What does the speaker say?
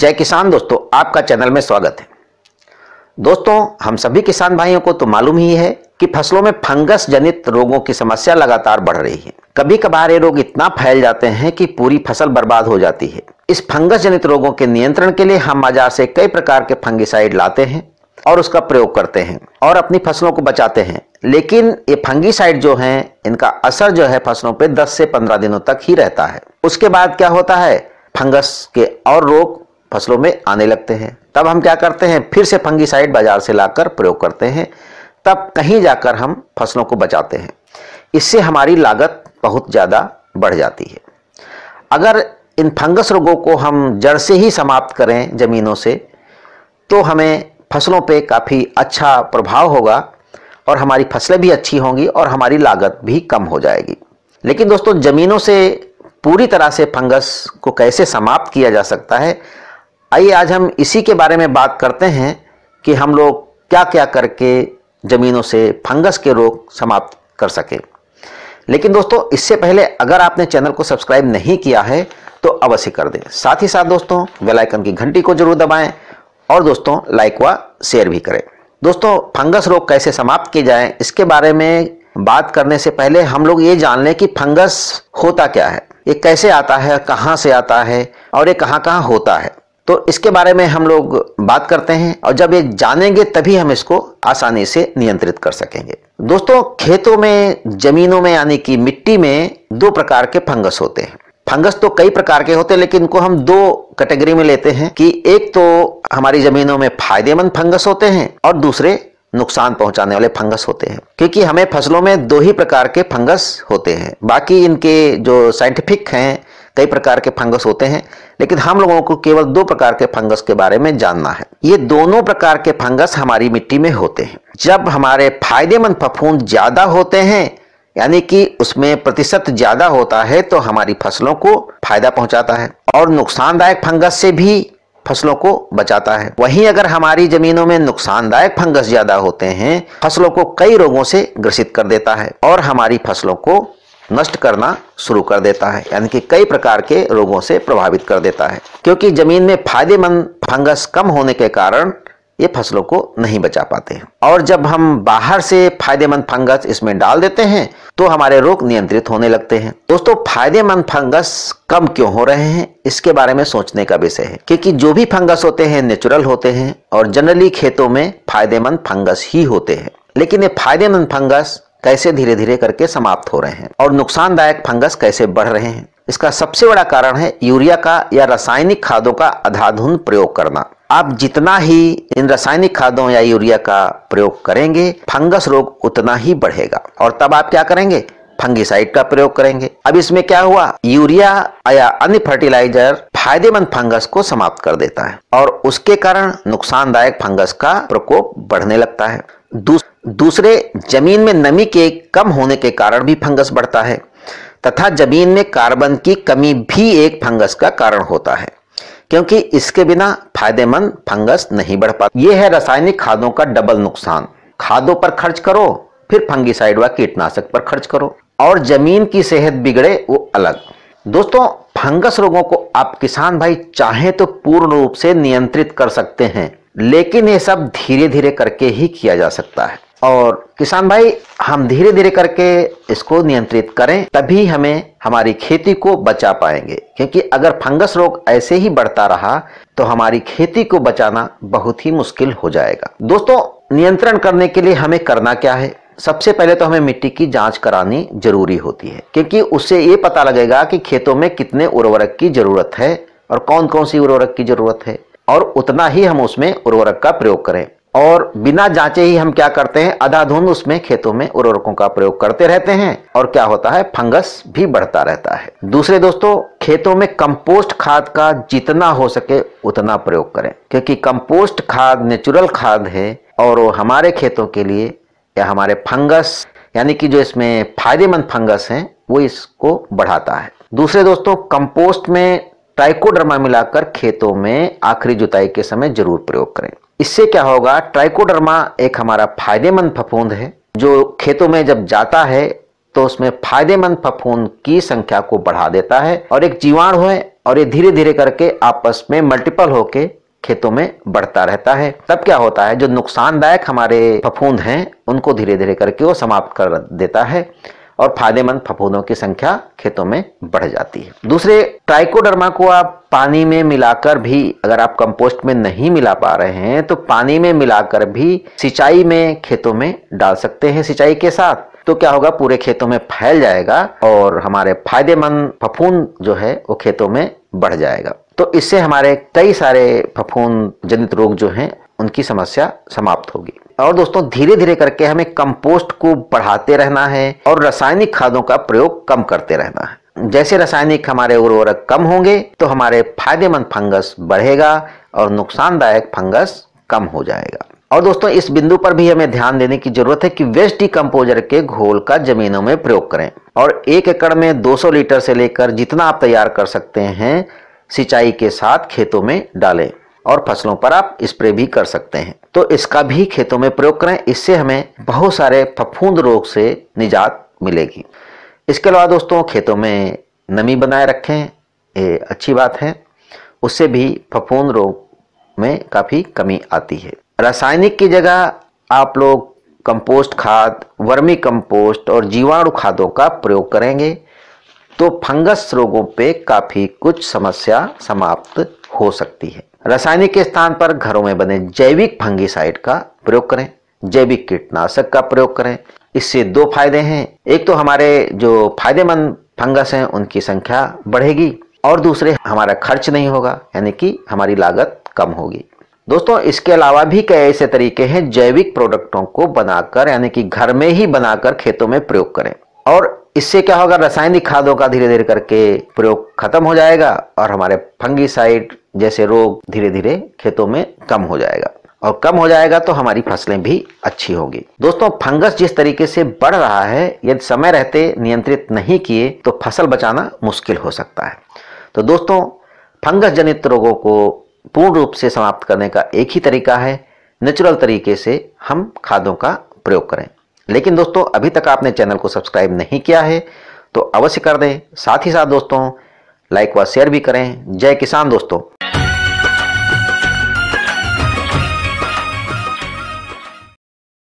जय किसान दोस्तों आपका चैनल में स्वागत है दोस्तों हम सभी किसान भाइयों को तो मालूम ही है कि फसलों में फंगस जनित रोगों की समस्या लगातार बढ़ रही है कभी कभार ये रोग इतना फैल जाते हैं कि पूरी फसल बर्बाद हो जाती है इस फंगस जनित रोगों के नियंत्रण के लिए हम बाजार से कई प्रकार के फंगिसाइड लाते हैं और उसका प्रयोग करते हैं और अपनी फसलों को बचाते हैं लेकिन ये फंगीसाइड जो है इनका असर जो है फसलों पर दस से पंद्रह दिनों तक ही रहता है उसके बाद क्या होता है फंगस के और रोग फसलों में आने लगते हैं तब हम क्या करते हैं फिर से फंगीसाइड बाजार से लाकर प्रयोग करते हैं तब कहीं जाकर हम फसलों को बचाते हैं इससे हमारी लागत बहुत ज़्यादा बढ़ जाती है अगर इन फंगस रोगों को हम जड़ से ही समाप्त करें ज़मीनों से तो हमें फसलों पे काफ़ी अच्छा प्रभाव होगा और हमारी फसलें भी अच्छी होंगी और हमारी लागत भी कम हो जाएगी लेकिन दोस्तों ज़मीनों से पूरी तरह से फंगस को कैसे समाप्त किया जा सकता है आइए आज हम इसी के बारे में बात करते हैं कि हम लोग क्या क्या करके ज़मीनों से फंगस के रोग समाप्त कर सके लेकिन दोस्तों इससे पहले अगर आपने चैनल को सब्सक्राइब नहीं किया है तो अवश्य कर दें साथ ही साथ दोस्तों बेल आइकन की घंटी को जरूर दबाएं और दोस्तों लाइक व शेयर भी करें दोस्तों फंगस रोग कैसे समाप्त किए जाए इसके बारे में बात करने से पहले हम लोग ये जान लें कि फंगस होता क्या है ये कैसे आता है कहाँ से आता है और ये कहाँ कहाँ होता है तो इसके बारे में हम लोग बात करते हैं और जब ये जानेंगे तभी हम इसको आसानी से नियंत्रित कर सकेंगे दोस्तों खेतों में जमीनों में यानी कि मिट्टी में दो प्रकार के फंगस होते हैं फंगस तो कई प्रकार के होते हैं लेकिन इनको हम दो कैटेगरी में लेते हैं कि एक तो हमारी जमीनों में फायदेमंद फंगस होते हैं और दूसरे नुकसान पहुंचाने वाले फंगस होते हैं क्योंकि हमें फसलों में दो ही प्रकार के फंगस होते हैं बाकी इनके जो साइंटिफिक हैं कई प्रकार के फंगस होते हैं लेकिन हम लोगों को केवल दो प्रकार के फंगस के बारे में जानना है ये दोनों प्रकार के फंगस हमारी मिट्टी में होते हैं जब हमारे फायदेमंद फफूंद ज़्यादा होते हैं यानी कि उसमें प्रतिशत ज़्यादा होता है तो हमारी फसलों को फायदा पहुंचाता है और नुकसानदायक फंगस से भी फसलों को बचाता है वहीं अगर हमारी जमीनों में नुकसानदायक फंगस ज्यादा होते हैं फसलों को कई रोगों से ग्रसित कर देता है और हमारी फसलों को नष्ट करना शुरू कर देता है यानी कि कई प्रकार के रोगों से प्रभावित कर देता है क्योंकि जमीन में फायदेमंद फंगस कम होने के कारण ये फसलों को नहीं बचा पाते और जब हम बाहर से फायदेमंद फंगस इसमें डाल देते हैं तो हमारे रोग नियंत्रित होने लगते हैं दोस्तों फायदेमंद फंगस कम क्यों हो रहे हैं इसके बारे में सोचने का विषय है क्योंकि जो भी फंगस होते हैं नेचुरल होते हैं और जनरली खेतों में फायदेमंद फंगस ही होते हैं लेकिन ये फायदेमंद फंगस कैसे धीरे धीरे करके समाप्त हो रहे हैं और नुकसानदायक फंगस कैसे बढ़ रहे हैं इसका सबसे बड़ा कारण है यूरिया का या रासायनिक खादों का अधाधुन प्रयोग करना आप जितना ही इन रासायनिक खादों या यूरिया का प्रयोग करेंगे फंगस रोग उतना ही बढ़ेगा और तब आप क्या करेंगे फंगिसाइड का प्रयोग करेंगे अब इसमें क्या हुआ यूरिया या अन्य फर्टिलाइजर फायदेमंद फंगस को समाप्त कर देता है और उसके कारण नुकसानदायक फंगस का प्रकोप बढ़ने लगता है दूस, दूसरे जमीन में नमी के कम होने के कारण भी फंगस बढ़ता है तथा जमीन में कार्बन की कमी भी एक फंगस का कारण होता है क्योंकि इसके बिना फायदेमंद फंगस नहीं बढ़ पाता यह है रासायनिक खादों का डबल नुकसान खादों पर खर्च करो फिर फंगिसाइड व कीटनाशक पर खर्च करो और जमीन की सेहत बिगड़े वो अलग दोस्तों फंगस रोगों को आप किसान भाई चाहें तो पूर्ण रूप से नियंत्रित कर सकते हैं लेकिन ये सब धीरे धीरे करके ही किया जा सकता है और किसान भाई हम धीरे धीरे करके इसको नियंत्रित करें तभी हमें हमारी खेती को बचा पाएंगे क्योंकि अगर फंगस रोग ऐसे ही बढ़ता रहा तो हमारी खेती को बचाना बहुत ही मुश्किल हो जाएगा दोस्तों नियंत्रण करने के लिए हमें करना क्या है सबसे पहले तो हमें मिट्टी की जांच करानी जरूरी होती है क्योंकि उससे ये पता लगेगा कि खेतों में कितने उर्वरक की जरूरत है और कौन कौन सी उर्वरक की जरूरत है और उतना ही हम उसमें उर्वरक का प्रयोग करें और बिना जांचे ही हम क्या करते हैं अधाधुंध उसमें खेतों में उर्वरकों का प्रयोग करते रहते हैं और क्या होता है फंगस भी बढ़ता रहता है दूसरे दोस्तों खेतों में कंपोस्ट खाद का जितना हो सके उतना प्रयोग करें क्योंकि कंपोस्ट खाद नेचुरल खाद है और वो हमारे खेतों के लिए या हमारे फंगस यानी कि जो इसमें फायदेमंद फंगस है वो इसको बढ़ाता है दूसरे दोस्तों कंपोस्ट में ट्राइकोडर्मा मिलाकर खेतों में आखिरी जुताई के समय जरूर प्रयोग करें इससे क्या होगा ट्राइकोडर्मा एक हमारा फायदेमंद फफूंद है जो खेतों में जब जाता है तो उसमें फायदेमंद फफूंद की संख्या को बढ़ा देता है और एक जीवाणु है और ये धीरे धीरे करके आपस में मल्टीपल होके खेतों में बढ़ता रहता है तब क्या होता है जो नुकसानदायक हमारे फफूंद हैं उनको धीरे धीरे करके वो समाप्त कर देता है और फायदेमंद फफूदों की संख्या खेतों में बढ़ जाती है दूसरे ट्राइकोडर्मा को आप पानी में मिलाकर भी अगर आप कंपोस्ट में नहीं मिला पा रहे हैं तो पानी में मिलाकर भी सिंचाई में खेतों में डाल सकते हैं सिंचाई के साथ तो क्या होगा पूरे खेतों में फैल जाएगा और हमारे फायदेमंद फफूंद जो है वो खेतों में बढ़ जाएगा तो इससे हमारे कई सारे फफूंद जनित रोग जो हैं उनकी समस्या समाप्त होगी और दोस्तों धीरे धीरे करके हमें कंपोस्ट को बढ़ाते रहना है और रासायनिक खादों का प्रयोग कम करते रहना है जैसे रासायनिक हमारे उर्वरक कम होंगे तो हमारे फायदेमंद फंगस बढ़ेगा और नुकसानदायक फंगस कम हो जाएगा और दोस्तों इस बिंदु पर भी हमें ध्यान देने की जरूरत है कि वेस्ट डिकम्पोजर के घोल का जमीनों में प्रयोग करें और एक एकड़ में 200 लीटर से लेकर जितना आप तैयार कर सकते हैं सिंचाई के साथ खेतों में डालें और फसलों पर आप स्प्रे भी कर सकते हैं तो इसका भी खेतों में प्रयोग करें इससे हमें बहुत सारे फफूंद रोग से निजात मिलेगी इसके अलावा दोस्तों खेतों में नमी बनाए रखें ये अच्छी बात है उससे भी फफूंद रोग में काफ़ी कमी आती है रासायनिक की जगह आप लोग कंपोस्ट खाद वर्मी कंपोस्ट और जीवाणु खादों का प्रयोग करेंगे तो फंगस रोगों पे काफ़ी कुछ समस्या समाप्त हो सकती है रासायनिक के स्थान पर घरों में बने जैविक फंगिसाइड का प्रयोग करें जैविक कीटनाशक का प्रयोग करें इससे दो फायदे हैं एक तो हमारे जो फायदेमंद फंगस हैं उनकी संख्या बढ़ेगी और दूसरे हमारा खर्च नहीं होगा यानी कि हमारी लागत कम होगी दोस्तों इसके अलावा भी कई ऐसे तरीके हैं जैविक प्रोडक्टों को बनाकर यानी कि घर में ही बनाकर खेतों में प्रयोग करें और इससे क्या होगा रासायनिक खादों का धीरे धीरे करके प्रयोग खत्म हो जाएगा और हमारे फंगीसाइड जैसे रोग धीरे धीरे खेतों में कम हो जाएगा और कम हो जाएगा तो हमारी फसलें भी अच्छी होगी दोस्तों फंगस जिस तरीके से बढ़ रहा है यदि समय रहते नियंत्रित नहीं किए तो फसल बचाना मुश्किल हो सकता है तो दोस्तों फंगस जनित रोगों को पूर्ण रूप से समाप्त करने का एक ही तरीका है नेचुरल तरीके से हम खादों का प्रयोग करें लेकिन दोस्तों अभी तक आपने चैनल को सब्सक्राइब नहीं किया है तो अवश्य कर दें साथ ही साथ दोस्तों लाइक व शेयर भी करें जय किसान दोस्तों